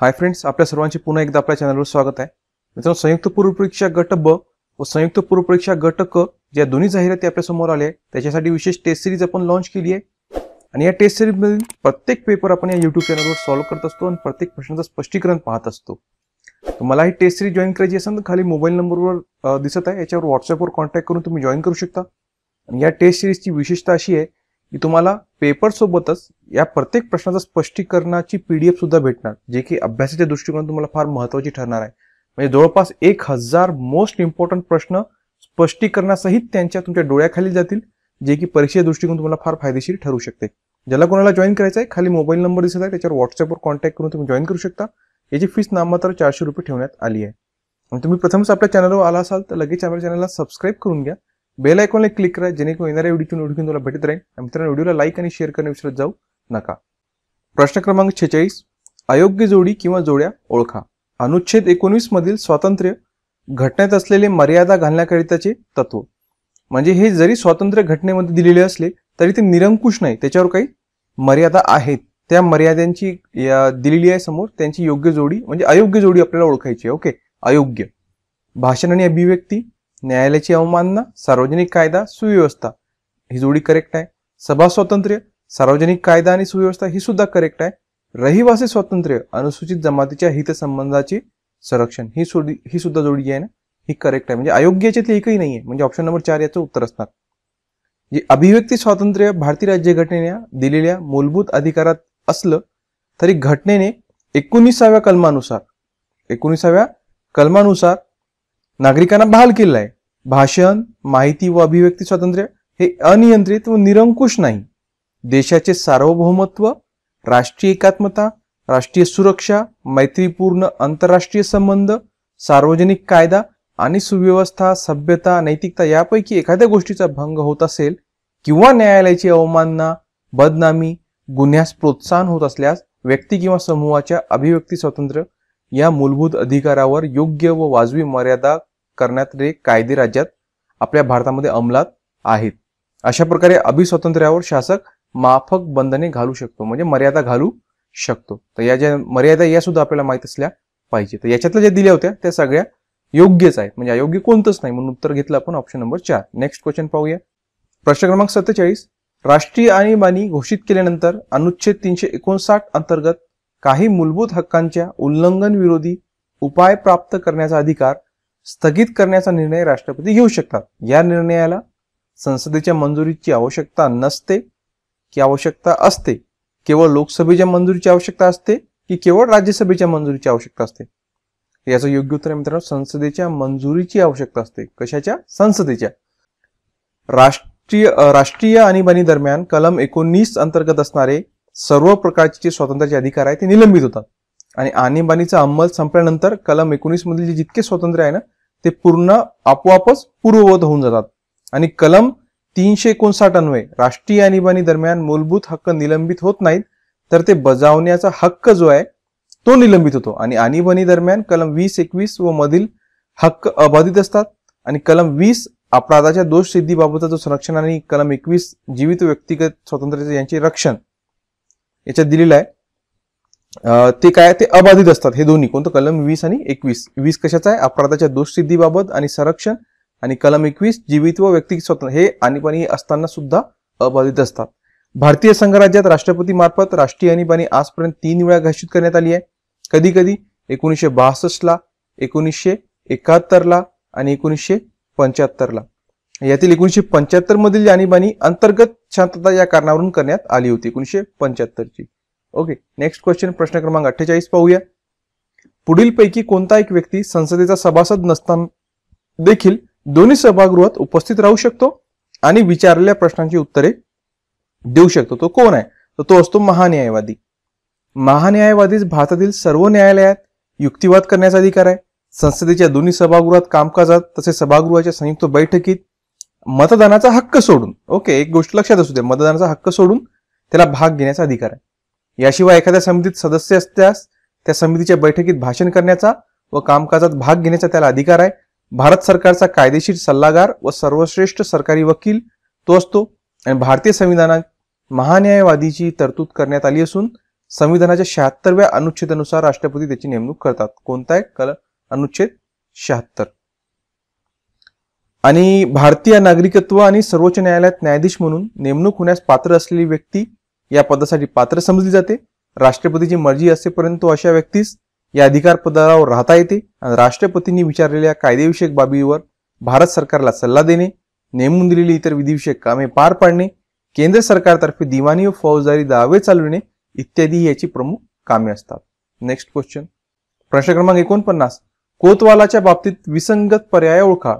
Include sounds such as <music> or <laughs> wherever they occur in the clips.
hi friends आपल्या सर्वांचे पुन्हा एकदा आपल्या चॅनलवर स्वागत आहे मित्रांनो संयुक्त पूर्वपरीक्षा गट ब व संयुक्त पूर्वपरीक्षा गट क ज्या दोन्ही जाहिराती आपल्या समोर आल्या आहेत त्याच्यासाठी विशेष टेस्ट सिरीज आपण लॉन्च केली आहे आणि या टेस्ट सिरीजमधील प्रत्येक पेपर आपण या युट्यूब चॅनलवर सॉल्व्ह करत असतो आणि प्रत्येक प्रश्नाचं स्पष्टीकरण पाहत असतो तुम्हाला ही टेस्ट सिरीज जॉईन करायची असेल तर खाली मोबाईल नंबरवर दिसत आहे याच्यावर व्हॉट्सअपवर कॉन्टॅक्ट करून तुम्ही जॉईन करू शकता आणि या टेस्ट सिरीजची विशेषता अशी आहे की तुम्हाला पेपर सोबतच या प्रत्येक प्रश्नाचं स्पष्टीकरणाची पी डी सुद्धा भेटणार जे की अभ्यासाच्या दृष्टिकोनातून तुम्हाला फार महत्त्वाची ठरणार आहे म्हणजे जवळपास एक हजार मोस्ट इम्पॉर्टंट प्रश्न स्पष्टीकरणासहित त्यांच्या तुमच्या डोळ्याखाली जातील जे की परीक्षेच्या दृष्टिकोन तुम्हाला फार फायदेशीर ठरू शकते ज्याला कोणाला जॉईन करायचं आहे खाली मोबाईल नंबर दिसत आहे त्याच्यावर व्हॉट्सअपवर कॉन्टॅक्ट करून तुम्ही जॉईन करू शकता याची फीस नाममात्र चारशे रुपये ठेवण्यात आली आहे आणि तुम्ही प्रथमच आपल्या चॅनलवर आला असाल तर लगेच आपल्या चॅनलला सबस्क्राईब करून घ्या बेल आयकॉनला क्लिक करा जेणेकरून येणाऱ्या व्हिडिओतून नोटिफिकेशन तुला भेटत राहील मित्रांनो व्हिडिओला लाईक आणि शेअर करणे विसरत जाऊ नका प्रश्न क्रमांक छेचाळीस अयोग्य जोडी किंवा जोड्या ओळखा अनुच्छेद एकोणीस मधील स्वातंत्र्य घटनेत असलेले मर्यादा घालण्याकरिताचे तत्व म्हणजे हे जरी स्वातंत्र्य घटनेमध्ये दिलेले असले तरी ते निरंकुश नाही त्याच्यावर काही मर्यादा आहेत त्या मर्यादांची दिलेली आहे समोर त्यांची योग्य जोडी म्हणजे अयोग्य जोडी आपल्याला ओळखायची ओके अयोग्य भाषण आणि अभिव्यक्ती न्यायालयाची अवमानना सार्वजनिक कायदा सुव्यवस्था ही जोडी करेक्ट आहे सभा स्वातंत्र्य सार्वजनिक कायदा आणि सुव्यवस्था ही सुद्धा करेक्ट आहे रहिवासी स्वातंत्र्य अनुसूचित जमातीच्या हितसंबंधाची संरक्षण ही सोडी ही सुद्धा जोडी जी आहे ना ही करेक्ट आहे म्हणजे अयोग्य याच्यातली एकही नाही आहे म्हणजे ऑप्शन नंबर चार याचं उत्तर असणार जे अभिव्यक्ती स्वातंत्र्य भारतीय राज्यघटनेने दिलेल्या मूलभूत अधिकारात असलं तरी घटनेने एकोणीसाव्या कलमानुसार एकोणीसाव्या कलमानुसार नागरिकांना बहाल केलेला आहे भाषण माहिती व अभिव्यक्ती स्वातंत्र्य हे अनियंत्रित व निरंकुश नाही देशाचे सार्वभौमत्व राष्ट्रीय एकात्मता राष्ट्रीय सुरक्षा मैत्रीपूर्ण आंतरराष्ट्रीय संबंध सार्वजनिक कायदा आणि सुव्यवस्था सभ्यता नैतिकता यापैकी एखाद्या गोष्टीचा भंग होत असेल किंवा न्यायालयाची अवमानना बदनामी गुन्ह्यास प्रोत्साहन होत असल्यास व्यक्ती किंवा समूहाच्या अभिव्यक्ती स्वातंत्र्य या मूलभूत अधिकारावर योग्य व वाजवी मर्यादा करण्यात कायदे राज्यात आपल्या भारतामध्ये अंमलात आहेत अशा प्रकारे अभिस्वातंत्र्यावर शासक माफक बंधने घालू शकतो म्हणजे मर्यादा घालू शकतो तर या ज्या मर्यादा या सुद्धा आपल्याला माहीत असल्या पाहिजे तर याच्यातल्या ज्या दिल्या होत्या त्या सगळ्या योग्यच आहेत म्हणजे अयोग्य कोणतंच नाही म्हणून उत्तर घेतलं आपण ऑप्शन नंबर चार नेक्स्ट क्वेश्चन पाहूया प्रश्न क्रमांक सत्तेचाळीस राष्ट्रीय आणीबाणी घोषित केल्यानंतर अनुच्छेद तीनशे एकोणसाठ अंतर्गत काही मूलभूत हक्कांच्या उल्लंघन विरोधी उपाय प्राप्त करण्याचा अधिकार स्थगित करण्याचा निर्णय राष्ट्रपती घेऊ शकतात या निर्णयाला संसदेच्या मंजुरीची आवश्यकता नसते की आवश्यकता असते केवळ लोकसभेच्या मंजुरीची आवश्यकता असते की केवळ राज्यसभेच्या मंजुरीची आवश्यकता असते याचं योग्य उत्तर मित्रांनो संसदेच्या मंजुरीची आवश्यकता असते कशाच्या संसदेच्या राष्ट्रीय राष्ट्रीय आणीबाणी दरम्यान कलम एकोणीस अंतर्गत असणारे सर्व प्रकारचे जे स्वातंत्र्याचे अधिकार आहे ते निलंबित होतात आणि आणीबाणीचा अंमल संपल्यानंतर कलम एकोणीस मधील जे जितके स्वातंत्र्य आहे ना ते पूर्ण आपोआपच पूर्ववत होऊन जातात आणि कलम तीनशे एकोणसाठ अन्वय राष्ट्रीय आणीबाणी दरम्यान मूलभूत हक्क निलंबित होत नाहीत तर ते बजावण्याचा हक्क जो आहे तो निलंबित होतो आणि आणीबाणी दरम्यान कलम वीस एकवीस व मधील हक्क अबाधित असतात आणि कलम वीस अपराधाच्या दोष सिद्धीबाबतचा जो संरक्षण आणि कलम एकवीस जीवित व्यक्तिगत स्वातंत्र्याचे यांचे रक्षण याच्यात दिलेलं आहे ते काय ते अबाधित असतात हे दोन्ही कोणतं कलम वीस आणि एकवीस वीस कशाचा आहे अपराधाच्या दोषसिद्धीबाबत आणि संरक्षण आणि कलम एकवीस जीवित व व्यक्तिगत स्वतंत्र हे आणीबाणी असताना सुद्धा अबाधित असतात भारतीय संघराज्यात राष्ट्रपती मार्फत राष्ट्रीय आणीबाणी आजपर्यंत तीन वेळा घोषित करण्यात आली आहे कधी कधी एकोणीसशे ला एकोणीसशे एकाहत्तरला आणि एकोणीसशे पंच्याहत्तरला यातील एकोणीसशे पंच्याहत्तर मधील आणीबाणी अंतर्गत शांतता या कारणावरून करण्यात आली होती एकोणीसशे पंच्याहत्तरची ओके नेक्स्ट क्वेश्चन प्रश्न क्रमांक अठ्ठेचाळीस पाहूया पुढीलपैकी कोणता एक व्यक्ती संसदेचा सभासद नसताना देखील दोन्ही सभागृहात उपस्थित राहू शकतो आणि विचारलेल्या प्रश्नांची उत्तरे देऊ शकतो तो कोण आहे तर तो असतो महान्यायवादी महान्यायवादीच भारतातील सर्व न्यायालयात युक्तिवाद करण्याचा अधिकार आहे संसदेच्या दोन्ही सभागृहात कामकाजात तसेच सभागृहाच्या संयुक्त बैठकीत मतदानाचा हक्क सोडून ओके एक गोष्ट लक्षात असू द्या मतदानाचा हक्क सोडून त्याला भाग घेण्याचा अधिकार आहे याशिवाय एखाद्या समितीत सदस्य असल्यास त्या समितीच्या बैठकीत भाषण करण्याचा व कामकाजात भाग घेण्याचा त्याला अधिकार आहे भारत सरकारचा कायदेशीर सल्लागार व सर्वश्रेष्ठ सरकारी वकील तो असतो आणि भारतीय संविधानात महान्यायवादीची तरतूद करण्यात आली असून संविधानाच्या शहात्तरव्या अनुच्छेदानुसार राष्ट्रपती त्याची नेमणूक करतात कोणता आहे कल अनुच्छेद शहात्तर आणि भारतीय नागरिकत्व आणि सर्वोच्च न्यायालयात न्यायाधीश म्हणून नेमणूक होण्यास पात्र असलेली व्यक्ती या पदासाठी पात्र समजली जाते राष्ट्रपतीची मर्जी असेपर्यंत अशा व्यक्तीस या अधिकार पदावर राहता येते आणि राष्ट्रपतींनी विचारलेल्या कायदेविषयक बाबीवर भारत सरकारला सल्ला देणे नेमून दिलेली इतर विधीविषयक कामे पार पाडणे केंद्र सरकारतर्फे दिवाणी व फौजदारी दावे चालविणे इत्यादी याची प्रमुख कामे असतात नेक्स्ट क्वेश्चन प्रश्न क्रमांक एकोणपन्नास कोतवालाच्या बाबतीत विसंगत पर्याय ओळखा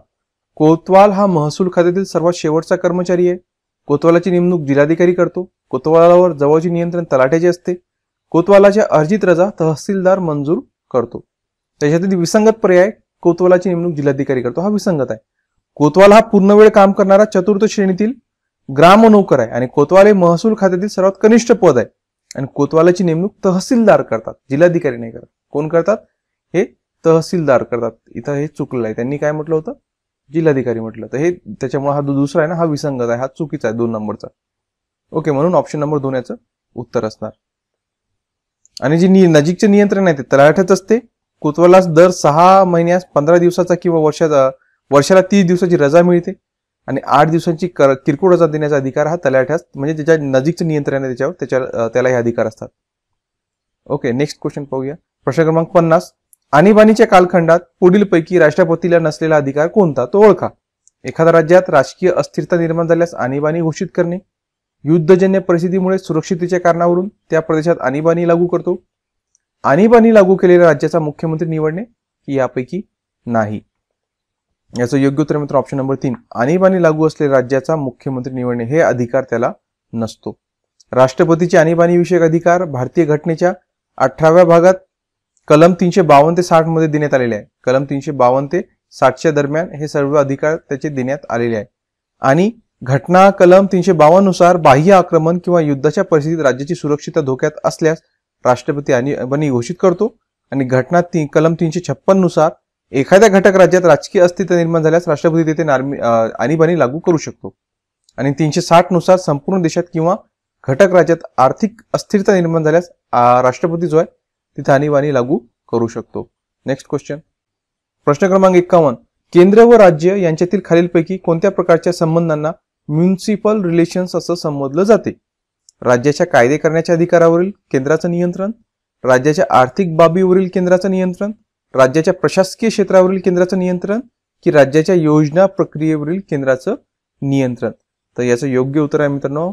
कोतवाल हा महसूल खात्यातील सर्वात शेवटचा कर्मचारी आहे कोतवालाची नेमणूक जिल्हाधिकारी करतो कोतवालावर जवळचे नियंत्रण तलाठ्याचे असते कोतवालाच्या अर्जित रजा तहसीलदार मंजूर करतो त्याच्यातील विसंगत पर्याय कोतवालाची नेमणूक जिल्हाधिकारी करतो हा विसंगत आहे कोतवाल हा पूर्ण वेळ काम करणारा चतुर्थ श्रेणीतील ग्राम नोकर आहे आणि कोतवाल हे महसूल खात्यातील सर्वात कनिष्ठ पद आहे आणि कोतवालाची नेमणूक तहसीलदार करतात जिल्हाधिकारी नाही करतात कोण करतात हे तहसीलदार करतात इथं हे चुकलं आहे त्यांनी काय म्हटलं होतं जिल्हाधिकारी म्हटलं तर हे त्याच्यामुळे हा दुसरा आहे ना हा विसंगत आहे हा चुकीचा आहे दोन नंबरचा ओके म्हणून ऑप्शन नंबर दोन याचं उत्तर असणार आणि जे नजीकचे नियंत्रण आहे ते तलाठ्यात असते कोतवालास दर सहा महिन्यास पंधरा दिवसाचा किंवा वर्षाचा वर्षाला तीस दिवसाची रजा मिळते आणि आठ दिवसांची किरकोळ रजा देण्याचा अधिकार हा तलाठ्यास म्हणजे त्याच्या नजीकचं नियंत्रण आहे त्याच्यावर त्याच्या त्याला हे अधिकार असतात ओके नेक्स्ट क्वेश्चन पाहूया प्रश्न क्रमांक पन्नास आणीबाणीच्या कालखंडात पुढीलपैकी राष्ट्रपतीला नसलेला अधिकार कोणता तो ओळखा एखाद्या राज्यात राजकीय अस्थिरता निर्माण झाल्यास आणीबाणी घोषित करणे युद्धजन्य परिस्थितीमुळे सुरक्षितेच्या कारणावरून त्या प्रदेशात आणीबाणी लागू करतो आणीबाणी लागू केलेल्या राज्याचा मुख्यमंत्री निवडणे यापैकी नाही याचं योग्य उत्तर मित्र ऑप्शन नंबर तीन आणीबाणी लागू असलेल्या राज्याचा मुख्यमंत्री निवडणे हे अधिकार त्याला नसतो राष्ट्रपतीचे आणीबाणीविषयक अधिकार भारतीय घटनेच्या अठराव्या भागात कलम तीनशे बावन्न ते साठ मध्ये देण्यात आलेले आहे कलम तीनशे बावन्न ते साठच्या दरम्यान हे सर्व अधिकार त्याचे देण्यात आलेले आहे आणि घटना कलम तीनशे नुसार बाह्य आक्रमण किंवा युद्धाच्या परिस्थितीत राज्याची सुरक्षितता धोक्यात असल्यास राष्ट्रपती आणीबाणी घोषित करतो आणि घटना ती कलम तीनशे छप्पननुसार एखाद्या घटक राज्यात राजकीय अस्तित्व निर्माण झाल्यास राष्ट्रपती तेथे आणीबाणी लागू करू शकतो आणि तीनशे साठनुसार संपूर्ण देशात किंवा घटक राज्यात आर्थिक अस्थिरता निर्माण झाल्यास राष्ट्रपती जो आहे तिथे आणीबाणी लागू करू शकतो नेक्स्ट क्वेश्चन प्रश्न क्रमांक एक्कावन्न केंद्र व राज्य यांच्यातील खालीलपैकी कोणत्या प्रकारच्या संबंधांना म्युनिसिपल रिलेशन्स असं संबोधलं जाते राज्याच्या कायदे करण्याच्या अधिकारावरील केंद्राचं नियंत्रण राज्याच्या आर्थिक बाबीवरील केंद्राचं नियंत्रण राज्याच्या प्रशासकीय क्षेत्रावरील केंद्राचं नियंत्रण की राज्याच्या योजना प्रक्रियेवरील केंद्राचं नियंत्रण तर याचं योग्य उत्तर आहे मित्रांनो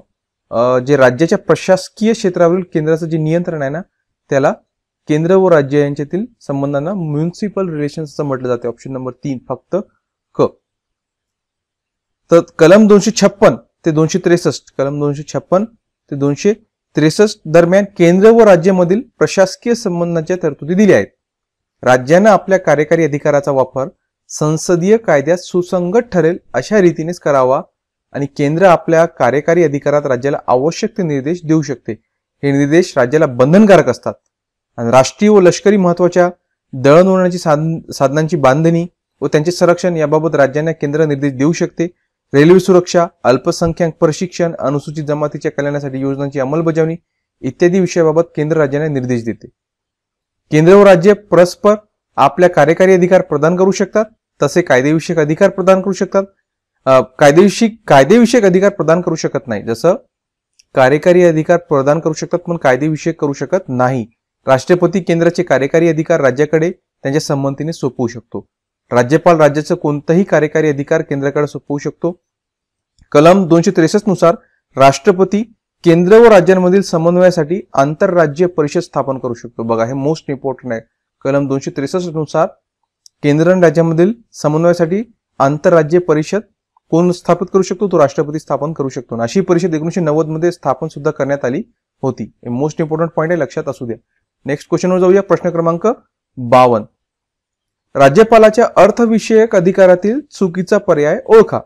जे राज्याच्या प्रशासकीय क्षेत्रावरील केंद्राचं जे नियंत्रण आहे ना त्याला केंद्र व राज्य यांच्यातील संबंधांना म्युनिसिपल रिलेशन्स असं म्हटलं जाते ऑप्शन नंबर तीन फक्त क तर कलम दोनशे छप्पन ते दोनशे त्रेसष्ट कलम दोनशे छप्पन ते दोनशे त्रेसष्ट दरम्यान केंद्र व राज्यामधील प्रशासकीय संबंधांच्या तरतुदी दिल्या आहेत राज्यानं आपल्या कार्यकारी अधिकाराचा वापर संसदीय कायद्यात सुसंगत ठरेल अशा रीतीनेच करावा आणि केंद्र आपल्या कार्यकारी अधिकारात राज्याला आवश्यक ते निर्देश देऊ शकते हे निर्देश राज्याला बंधनकारक असतात आणि राष्ट्रीय व लष्करी महत्वाच्या दळणवळणाची साधनांची बांधणी व त्यांचे संरक्षण याबाबत राज्यांना केंद्र निर्देश देऊ शकते रेल्वे सुरक्षा अल्पसंख्याक प्रशिक्षण अनुसूचित जमातीच्या कल्याणासाठी योजनांची अंमलबजावणी इत्यादी विषयाबाबत केंद्र राज्याने निर्देश देते केंद्र व राज्य परस्पर आपल्या कार्यकारी अधिकार प्रदान करू शकतात तसे कायदेविषयक अधिकार प्रदान करू शकतात कायदेविषयक कायदेविषयक अधिकार प्रदान करू शकत नाही जसं कार्यकारी अधिकार प्रदान करू शकतात पण कायदेविषयक करू शकत नाही राष्ट्रपती केंद्राचे कार्यकारी अधिकार राज्याकडे त्यांच्या संमतीने सोपवू शकतो राज्यपाल राज्याचं कोणतंही कार्यकारी अधिकार केंद्राकडे सोपवू शकतो कलम दोनशे त्रेसष्ट नुसार राष्ट्रपती केंद्र व राज्यांमधील समन्वयासाठी आंतरराज्य परिषद स्थापन करू शकतो बघा हे मोस्ट इम्पॉर्टंट आहे कलम दोनशे त्रेसष्ट नुसार केंद्र आणि राज्यांमधील समन्वयासाठी आंतरराज्य परिषद कोण स्थापित करू शकतो तो राष्ट्रपती स्थापन करू शकतो अशी परिषद एकोणीशे नव्वद मध्ये स्थापन सुद्धा करण्यात आली होती मोस्ट इम्पॉर्टंट पॉईंट आहे लक्षात असू द्या नेक्स्ट क्वेश्चनवर जाऊया प्रश्न क्रमांक बावन्न राज्यपालाच्या अर्थविषयक अधिकारातील चुकीचा पर्याय ओळखा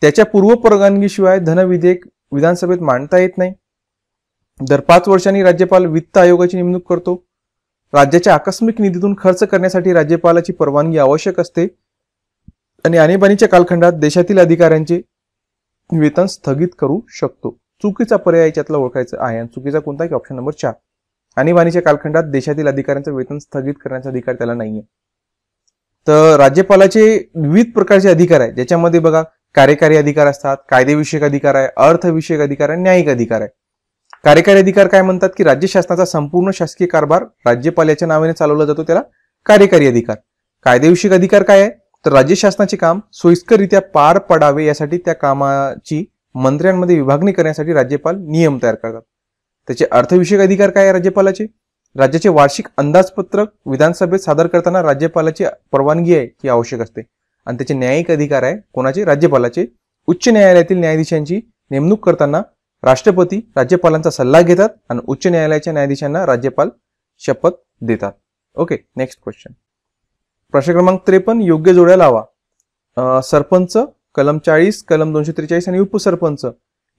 त्याच्या पूर्व परवानगीशिवाय धनविधेयक विधानसभेत मांडता येत नाही दर पाच वर्षांनी राज्यपाल वित्त आयोगाची नेमणूक करतो राज्याच्या आकस्मिक निधीतून खर्च करण्यासाठी राज्यपालाची परवानगी आवश्यक असते आणि आणीबाणीच्या कालखंडात देशातील अधिकाऱ्यांचे वेतन स्थगित करू शकतो चुकीचा पर्याय याच्यातला ओळखायचा आहे आणि चुकीचा कोणता की ऑप्शन नंबर चार आणीबाणीच्या कालखंडात देशातील अधिकाऱ्यांचं वेतन स्थगित करण्याचा अधिकार त्याला नाहीये तर राज्यपालाचे विविध प्रकारचे अधिकार आहेत ज्याच्यामध्ये बघा कार्यकारी अधिकार असतात कायदेविषयक अधिकार आहे अर्थविषयक अधिकार आहे न्यायिक अधिकार आहे कार्यकारी अधिकार काय म्हणतात की राज्य शासनाचा संपूर्ण शासकीय कारभार राज्यपाल याच्या नावाने चालवला जातो त्याला कार्यकारी अधिकार कायदेविषयक अधिकार काय आहे तर राज्य शासनाचे काम सोयीस्करित्या पार पडावे यासाठी त्या कामाची मंत्र्यांमध्ये विभागणी करण्यासाठी राज्यपाल नियम तयार करतात त्याचे अर्थविषयक अधिकार काय आहे राज्यपालाचे राज्याचे वार्षिक अंदाजपत्रक विधानसभेत सादर करताना राज्यपालाची परवानगी आहे ही आवश्यक असते आणि त्याचे न्यायिक अधिकार आहे कोणाचे राज्यपालाचे उच्च न्यायालयातील न्यायाधीशांची नेमणूक करताना राष्ट्रपती राज्यपालांचा सल्ला घेतात आणि उच्च न्यायालयाच्या न्यायाधीशांना राज्यपाल शपथ देतात ओके नेक्स्ट क्वेश्चन प्रश्न क्रमांक त्रेपन्न योग्य जोड्या लावा सरपंच कलम चाळीस कलम दोनशे त्रेचाळीस आणि उपसरपंच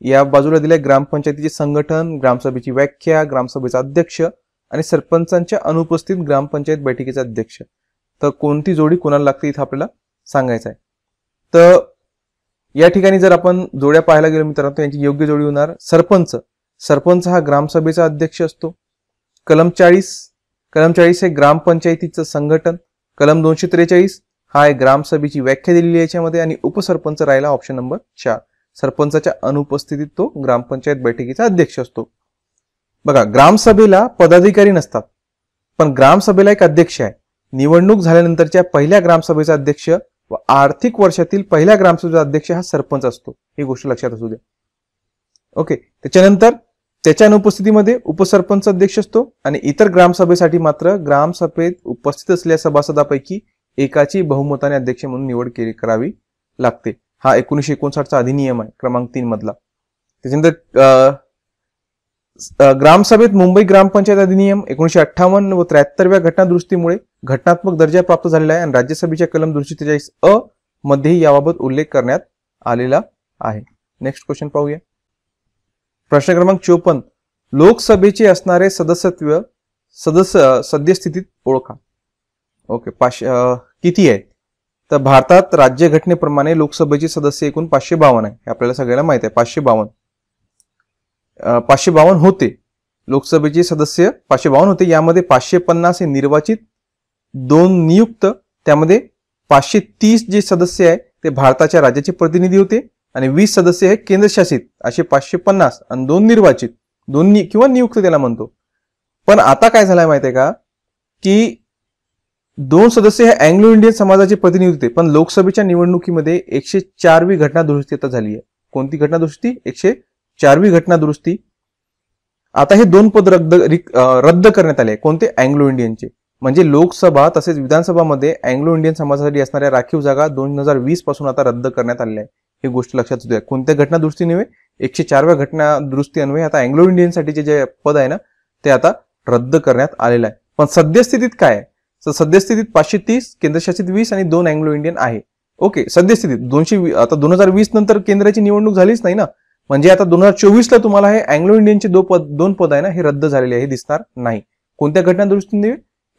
या बाजूला दिल्या ग्रामपंचायतीचे संघटन ग्रामसभेची व्याख्या ग्रामसभेचा अध्यक्ष आणि सरपंचांच्या अनुपस्थित ग्रामपंचायत बैठकीचा अध्यक्ष तर कोणती जोडी कोणाला लागते इथं आपल्याला सांगायचं आहे तर या ठिकाणी जर आपण जोड्या पाहायला गेलो मित्रांनो यांची योग्य जोडी होणार सरपंच सरपंच हा ग्रामसभेचा अध्यक्ष असतो कलम चाळीस कलम चाळीस हे ग्रामपंचायतीचं संघटन कलम दोनशे त्रेचाळीस हा आहे ग्रामसभेची व्याख्या दिलेली आहे याच्यामध्ये आणि उपसरपंच राहिला ऑप्शन नंबर चार सरपंचाच्या अनुपस्थितीत तो ग्रामपंचायत बैठकीचा अध्यक्ष असतो बघा ग्रामसभेला पदाधिकारी नसतात पण ग्रामसभेला एक अध्यक्ष आहे निवडणूक झाल्यानंतरच्या पहिल्या ग्रामसभेचा अध्यक्ष व आर्थिक वर्षातील पहिल्या ग्रामसभेचा अध्यक्ष हा सरपंच असतो ही गोष्ट लक्षात असू द्या ओके त्याच्यानंतर त्याच्या अनुपस्थितीमध्ये उपसरपंच अध्यक्ष असतो आणि इतर ग्रामसभेसाठी मात्र ग्रामसभेत उपस्थित असलेल्या सभासदापैकी एकाची बहुमताने अध्यक्ष म्हणून निवड केली करावी लागते हा एकोणीसशे एकोणसाठचा अधिनियम आहे क्रमांक तीन मधला त्याच्यानंतर ग्रामसभेत मुंबई ग्रामपंचायत अधिनियम एकोणीशे अठ्ठावन्न व त्र्याहत्तरव्या घटनादुरुस्तीमुळे घटनात्मक दर्जा प्राप्त झालेला आहे आणि राज्यसभेच्या कलम दोनशे त्रेचाळीस अ मध्येही याबाबत उल्लेख करण्यात आलेला आहे नेक्स्ट क्वेश्चन पाहूया प्रश्न क्रमांक चोपन्न लोकसभेचे असणारे सदस्यत्व सदस्य सद्यस्थितीत ओळखा ओके पाचशे किती आहे तर भारतात राज्यघटनेप्रमाणे लोकसभेचे सदस्य एकूण पाचशे बावन्न आहे आपल्याला सगळ्यांना माहिती आहे पाचशे बावन्न पाचशे बावन्न होते लोकसभेचे सदस्य पाचशे बावन्न होते यामध्ये पाचशे पन्नास हे निर्वाचित दोन नियुक्त त्यामध्ये पाचशे तीस जे सदस्य आहे ते भारताच्या राज्याचे प्रतिनिधी होते आणि वीस सदस्य हे केंद्रशासित असे पाचशे पन्नास आणि दोन निर्वाचित दोन नि किंवा नियुक्त त्याला म्हणतो पण आता काय झालंय माहिती आहे का की दोन सदस्य हे अँग्लो इंडियन समाजाचे प्रतिनिधी होते पण लोकसभेच्या निवडणुकीमध्ये एकशे चारवी घटना दुरुस्ती आता झाली आहे कोणती घटना दुरुस्ती एकशे चारवी घटना दुरुस्ती आता हे दोन पद रद्द रद्द करण्यात आले कोणते अँग्लो इंडियनचे म्हणजे लोकसभा तसेच विधानसभामध्ये अँग्लो इंडियन समाजासाठी असणाऱ्या राखीव जागा दोन हजार वीस पासून आता रद्द करण्यात आलेल्या आहे ही गोष्ट लक्षात द्या कोणत्या घटना दुरुस्ती नव्हे एकशे चारव्या घटना दुरुस्ती अन्वये आता अँग्लो इंडियनसाठीचे जे पद आहे ना ते आता रद्द करण्यात आलेलं आहे पण सद्यस्थितीत काय तर सद्यस्थितीत पाचशे तीस केंद्रशासित वीस आणि दोन अँग्लो इंडियन आहे ओके सद्यस्थितीत दोनशे आता दोन हजार वीस नंतर केंद्राची निवडणूक झालीच नाही ना म्हणजे आता दोन हजार चोवीसला तुम्हाला हे अँग्लो इंडियनचे दो पद दोन पद आहे ना हे रद्द झालेले आहे हे दिसणार नाही कोणत्या घटनादुरुस्तीने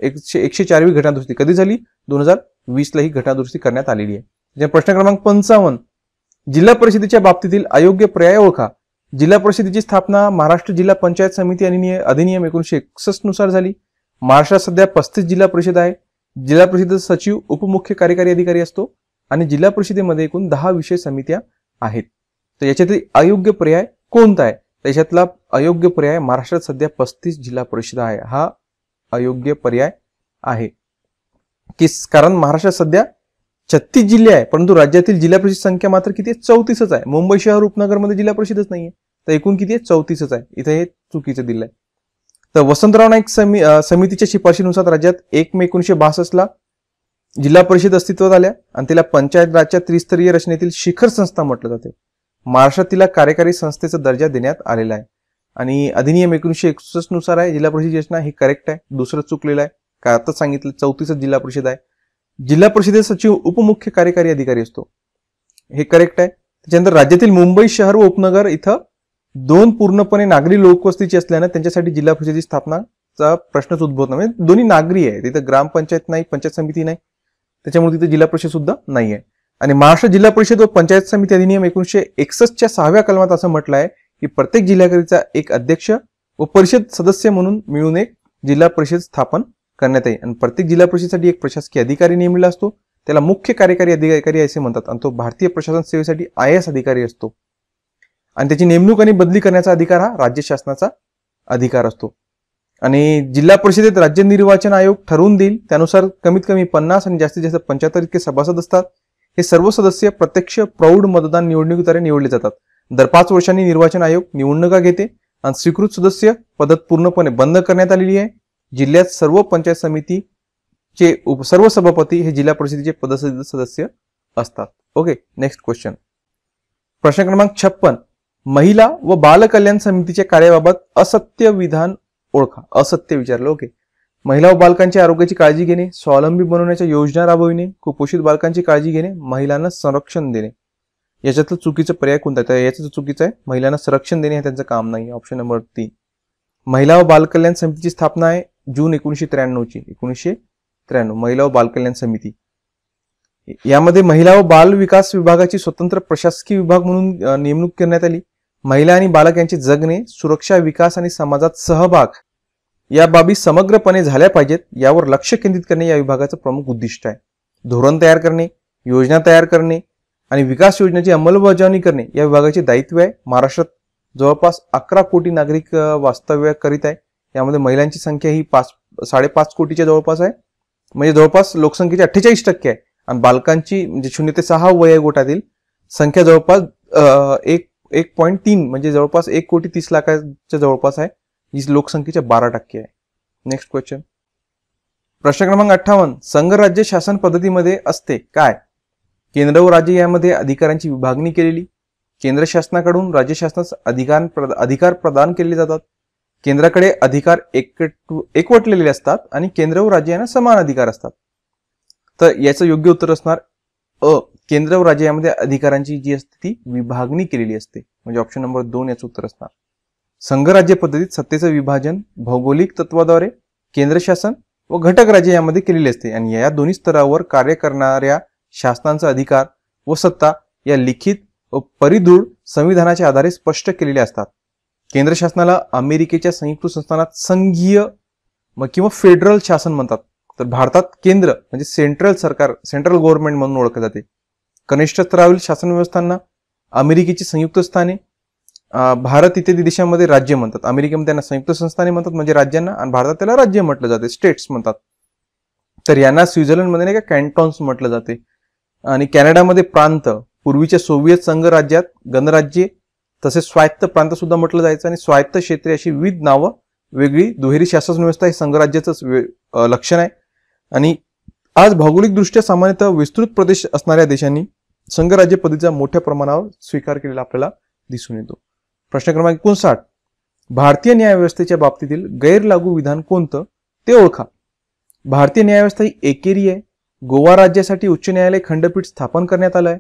एकशे एकशे चारवी घटनादुरुस्ती कधी झाली दोन हजार वीसला ही घटनादुरुस्ती करण्यात आलेली आहे प्रश्न क्रमांक पंचावन्न जिल्हा परिषदेच्या बाबतीतील अयोग्य पर्याय ओळखा जिल्हा परिषदेची स्थापना महाराष्ट्र जिल्हा पंचायत समिती आणि अधिनियम एकोणीशे एकसष्ट नुसार झाली महाराष्ट्रात सध्या पस्तीस जिल्हा परिषद आहे जिल्हा परिषदेचा सचिव उपमुख्य कार्यकारी अधिकारी असतो आणि जिल्हा परिषदेमध्ये एकूण दहा विषय समित्या आहेत तर याच्यातील अयोग्य पर्याय कोणता आहे त्याच्यातला अयोग्य पर्याय महाराष्ट्रात सध्या पस्तीस जिल्हा परिषद आहे हा अयोग्य पर्याय आहे की कारण महाराष्ट्रात सध्या छत्तीस जिल्हे आहे परंतु राज्यातील जिल्हा परिषद संख्या मात्र किती आहे चौतीसच आहे मुंबई शहर उपनगरमध्ये जिल्हा परिषदच नाहीये तर एकूण किती आहे चौतीसच आहे इथे हे चुकीचं दिलं आहे तर वसंतराव नाईक समी समितीच्या शिफारशीनुसार राज्यात एक मे एकोणीशे बासष्टला जिल्हा परिषद अस्तित्वात आल्या आणि तिला पंचायत राजच्या त्रिस्तरीय रचनेतील शिखर संस्था म्हटलं जाते महाराष्ट्रात तिला कार्यकारी संस्थेचा दर्जा देण्यात आलेला आहे आणि अधिनियम एकोणीशे एकसष्ट नुसार आहे जिल्हा परिषद योजना हे करेक्ट आहे दुसरं चुकलेलं आहे काय आता सांगितलं चौतीस जिल्हा परिषद आहे जिल्हा परिषदे सचिव उपमुख्य कार्यकारी अधिकारी असतो हे करेक्ट आहे त्याच्यानंतर राज्यातील मुंबई शहर व उपनगर इथं दोन पूर्णपणे नागरी लोकवस्तीची असल्यानं त्यांच्यासाठी जिल्हा परिषदेची स्थापनाचा प्रश्नच उद्भवत म्हणजे दोन्ही नागरी आहे तिथं ग्रामपंचायत नाही पंचायत समिती नाही त्याच्यामुळे तिथं जिल्हा परिषद सुद्धा नाही आहे आणि महाराष्ट्र जिल्हा परिषद व पंचायत समिती अधिनियम एकोणीशे एकसष्टच्या सहाव्या कलमात असं म्हटलं आहे की प्रत्येक जिल्ह्याकरिता एक अध्यक्ष व परिषद सदस्य म्हणून मिळून एक जिल्हा परिषद स्थापन करण्यात येईल आणि प्रत्येक जिल्हा परिषदेसाठी एक प्रशासकीय अधिकारी नेमला असतो त्याला मुख्य कार्यकारी अधिकारी असे म्हणतात आणि तो भारतीय प्रशासन सेवेसाठी आय अधिकारी असतो आणि त्याची नेमणूक आणि बदली करण्याचा अधिकार हा राज्य शासनाचा अधिकार असतो आणि जिल्हा परिषदेत राज्य निर्वाचन आयोग ठरवून देईल त्यानुसार कमीत कमी पन्नास आणि जास्तीत जास्त पंच्याहत्तर इतके सभासद असतात हे सर्व सदस्य प्रत्यक्ष प्रौढ मतदान निवडणुकीद्वारे निवडले जातात दर पाच वर्षांनी निर्वाचन आयोग निवडणुका घेते आणि स्वीकृत सदस्य पदत पूर्णपणे बंद करण्यात आलेली आहे जिल्ह्यात सर्व पंचायत समितीचे उप सर्व सभापती हे जिल्हा परिषदेचे पद सदस्य असतात ओके नेक्स्ट क्वेश्चन प्रश्न क्रमांक छप्पन महिला व बालकल्याण समितीच्या कार्याबाबत असत्य विधान ओळखा असत्य विचारलं ओके महिला व बालकांच्या आरोग्याची काळजी घेणे स्वावलंबी बनवण्याच्या योजना राबविणे कुपोषित बालकांची काळजी घेणे महिलांना संरक्षण देणे याच्यातलं चुकीचं पर्याय कोणता तर याचं चुकीचं आहे महिलांना संरक्षण देणे हे त्यांचं काम नाही ऑप्शन नंबर तीन महिला व बालकल्याण समितीची स्थापना आहे जून एकोणीसशे त्र्याण्णवची एकोणीसशे त्र्याण्णव महिला व बालकल्याण समिती यामध्ये महिला व बाल विकास विभागाची स्वतंत्र प्रशासकीय विभाग म्हणून नेमणूक करण्यात आली महिला आणि बालक यांचे जगणे सुरक्षा विकास आणि समाजात सहभाग या बाबी समग्रपणे झाल्या पाहिजेत यावर लक्ष केंद्रित करणे या विभागाचं प्रमुख उद्दिष्ट आहे धोरण तयार करणे योजना तयार करणे आणि विकास योजनेची अंमलबजावणी करणे या विभागाचे दायित्व आहे महाराष्ट्रात जवळपास अकरा कोटी नागरिक वास्तव्य करीत आहे यामध्ये महिलांची संख्या ही पाच साडेपाच कोटीच्या जवळपास आहे म्हणजे जवळपास लोकसंख्येची अठ्ठेचाळीस टक्के आहे आणि बालकांची म्हणजे शून्य ते सहा वय गोटातील संख्या जवळपास एक एक पॉईंट तीन म्हणजे जवळपास एक कोटी तीस लाखाच्या जवळपास आहे ही लोकसंख्येच्या बारा टक्के आहे नेक्स्ट क्वेश्चन प्रश्न क्रमांक अठ्ठावन्न संघराज्य शासन पद्धतीमध्ये असते काय केंद्र व राज्य यामध्ये अधिकारांची विभागणी केलेली केंद्र शासनाकडून राज्य शासनास अधिकार अधिकार प्रदान केले जातात केंद्राकडे अधिकार एक एकवटलेले असतात आणि केंद्र व राज्य यांना समान अधिकार असतात तर याचं योग्य उत्तर असणार अ केंद्र व राज्य यामध्ये अधिकारांची जी असते ती विभागणी केलेली असते म्हणजे ऑप्शन नंबर दोन याचं उत्तर असणार संघराज्य पद्धतीत सत्तेचं विभाजन भौगोलिक तत्वाद्वारे केंद्रशासन व घटक राज्य यामध्ये केलेले असते आणि या दोन्ही स्तरावर कार्य करणाऱ्या शासनांचा अधिकार व सत्ता या लिखित व परिदृढ संविधानाच्या आधारे स्पष्ट केलेल्या असतात केंद्र शासनाला अमेरिकेच्या संयुक्त संस्थानात संघीय किंवा फेडरल शासन म्हणतात तर भारतात केंद्र म्हणजे सेंट्रल सरकार सेंट्रल गव्हर्नमेंट म्हणून ओळखले जाते कनिष्ठ स्तरावरील शासन व्यवस्थांना अमेरिकेची संयुक्त स्थाने भारत इत्यादी देशांमध्ये राज्य म्हणतात अमेरिकेमध्ये त्यांना संयुक्त संस्थाने म्हणतात म्हणजे राज्यांना आणि भारतात त्याला राज्य म्हटलं जाते स्टेट्स म्हणतात तर यांना स्वित्झर्लंडमध्ये नाही का कॅन्टॉन्स म्हटलं जाते आणि कॅनडामध्ये प्रांत पूर्वीच्या सोव्हिएत संघ राज्यात गणराज्ये तसेच स्वायत्त प्रांत सुद्धा म्हटलं जायचं आणि स्वायत्त क्षेत्रे अशी विविध नावं वेगळी दुहेरी शासन व्यवस्था हे संघराज्याचंच लक्षण आहे आणि आज भौगोलिकदृष्ट्या सामान्यतः विस्तृत प्रदेश असणाऱ्या देशांनी संघराज्य पद्धतीचा मोठ्या प्रमाणावर स्वीकार केलेला आपल्याला दिसून येतो प्रश्न क्रमांक एकोणसाठ भारतीय न्यायव्यवस्थेच्या बाबतीतील गैरलागू विधान कोणतं ते ओळखा भारतीय न्यायव्यवस्था ही एकेरी आहे गोवा राज्यासाठी उच्च न्यायालय खंडपीठ स्थापन करण्यात आलं आहे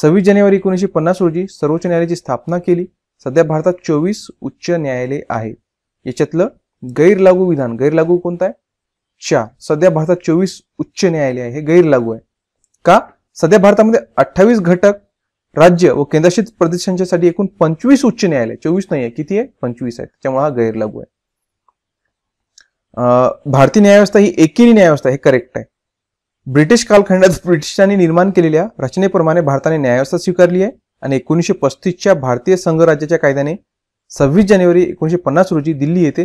सव्वीस जानेवारी एकोणीसशे पन्नास रोजी सर्वोच्च न्यायालयाची स्थापना केली सध्या भारतात चोवीस उच्च न्यायालय आहे याच्यातलं गैरलागू विधान गैरलागू कोणतं आहे चार सध्या भारतात चोवीस उच्च न्यायालय आहे हे गैरलागू आहे का सध्या भारतामध्ये अठ्ठावीस घटक राज्य व केंद्रशासित प्रदेशांच्यासाठी एकूण पंचवीस उच्च न्यायालय चोवीस नाही आहे किती आहे पंचवीस आहे त्यामुळे हा गैरलागू आहे भारतीय न्यायव्यवस्था ही एकेरी न्यायव्यवस्था हे करेक्ट आहे ब्रिटिश कालखंडात <laughs> ब्रिटिशांनी निर्माण केलेल्या रचनेप्रमाणे भारताने न्यायव्यवस्था स्वीकारली आहे आणि एकोणीसशे पस्तीसच्या भारतीय संघराज्याच्या कायद्याने सव्वीस जानेवारी एकोणीशे पन्नास रोजी दिल्ली येथे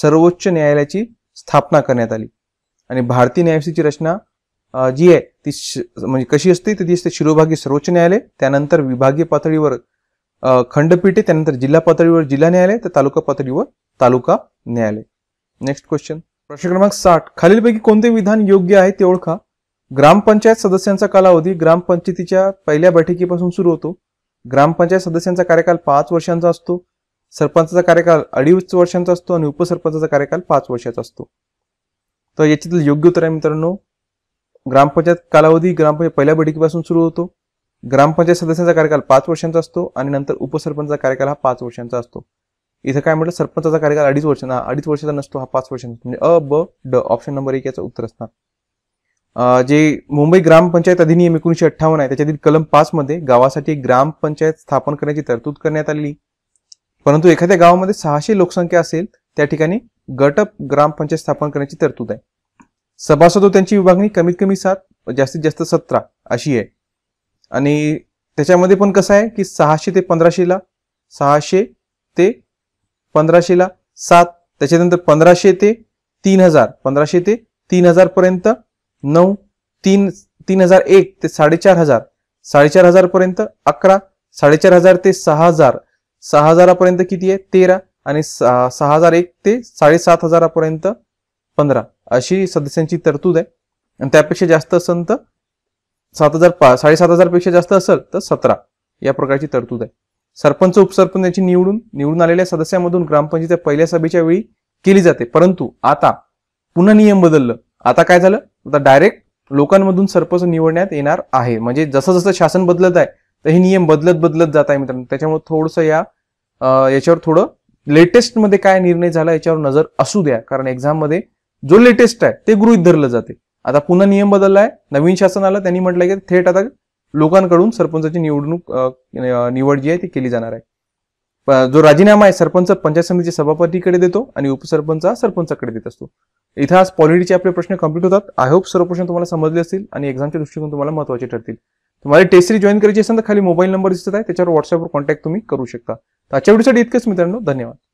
सर्वोच्च न्यायालयाची स्थापना करण्यात आली आणि भारतीय न्यायव्यवस्थेची रचना जी आहे ती म्हणजे कशी असते ती असते शिरोभागी सर्वोच्च न्यायालय त्यानंतर विभागीय पातळीवर खंडपीठे त्यानंतर जिल्हा पातळीवर जिल्हा न्यायालय तर तालुका पातळीवर तालुका न्यायालय नेक्स्ट क्वेश्चन प्रश्न क्रमांक साठ खालीलपैकी कोणते विधान योग्य आहे ते ओळखा ग्रामपंचायत सदस्यांचा कालावधी ग्रामपंचायतीच्या पहिल्या बैठकीपासून सुरू होतो ग्रामपंचायत सदस्यांचा कार्यकाल पाच वर्षांचा असतो सरपंचाचा कार्यकाल अडीच वर्षांचा असतो आणि उपसरपंचाचा कार्यकाल पाच वर्षाचा असतो तर याच्यातील योग्य उत्तर आहे मित्रांनो ग्रामपंचायत कालावधी ग्रामपंचायत पहिल्या बैठकीपासून सुरू होतो ग्रामपंचायत सदस्यांचा कार्यकाल पाच वर्षांचा असतो आणि नंतर उपसरपंचा कार्यकाल हा पाच वर्षांचा असतो इथं काय म्हटलं सरपंचाचा कार्यकाल अडीच वर्षांचा अडीच वर्षाचा नसतो हा पाच वर्षांचा म्हणजे अ ब ड ऑप्शन नंबर एक याचं उत्तर असणार जे मुंबई ग्रामपंचायत अधिनियम एकोणीशे अठ्ठावन्न आहे त्याच्यातील कलम पाच मध्ये गावासाठी ग्रामपंचायत स्थापन करण्याची तरतूद करण्यात आलेली परंतु एखाद्या गावामध्ये सहाशे लोकसंख्या असेल त्या ठिकाणी गट ग्रामपंचायत स्थापन करण्याची तरतूद आहे सभासद त्यांची विभागणी कमीत कमी सात जास्तीत जास्त सतरा अशी आहे आणि त्याच्यामध्ये पण कसं आहे की सहाशे ते पंधराशेला सहाशे ते पंधराशेला सात त्याच्यानंतर पंधराशे ते तीन हजार पंधराशे ते तीन हजारपर्यंत नऊ तीन तीन हजार एक ते साडेचार हजार साडेचार हजारपर्यंत अकरा साडेचार हजार ते सहा हजार सहा हजारापर्यंत किती आहे तेरा आणि सहा हजार एक ते साडेसात हजारापर्यंत पंधरा अशी सदस्यांची तरतूद आहे आणि त्यापेक्षा जास्त असेल तर सात हजार पा साडेसात हजारपेक्षा जास्त असेल तर सतरा या प्रकारची तरतूद आहे सरपंच उपसरपंच यांची निवडून निवडून आलेल्या सदस्यांमधून ग्रामपंचायतीच्या पहिल्या सभेच्या वेळी केली जाते परंतु आता पुन्हा नियम बदललं आता काय झालं आता डायरेक्ट लोकांमधून सरपंच निवडण्यात येणार आहे म्हणजे जसं जसं शासन बदलत आहे तर हे नियम बदलत बदलत जात आहे मित्रांनो त्याच्यामुळे थोडंसं या याच्यावर थोडं लेटेस्टमध्ये काय निर्णय झाला याच्यावर नजर असू द्या कारण एक्झाममध्ये जो लेटेस्ट आहे ते गृहित धरलं जाते आता पुन्हा नियम बदलला आहे नवीन आला त्यांनी म्हटलं की थेट आता लोकांकडून सरपंचाची निवडणूक निवड जी आहे ती केली जाणार आहे जो राजीनामा आहे सरपंच पंचायत समितीच्या सभापतीकडे देतो आणि उपसरपंच सरपंचाकडे देत असतो इथे आज पॉलिटीचे आपले प्रश्न कंप्लीट होतात आय होप सर्व प्रश्न तुम्हाला समजले असतील आणि एक्झामच्या दृष्टिकोन तुम्हाला महत्वाचे ठरतील तुम्हाला टेस्टरी जॉईन करायची असेल तर खाली मोबाईल नंबर दिसत आहे त्याच्यावर व्हॉट्सअपवर कॉन्टॅक्ट तुम्ही करू शकता आजच्या व्हिडिओसाठी इतकेच मित्रांनो धन्यवाद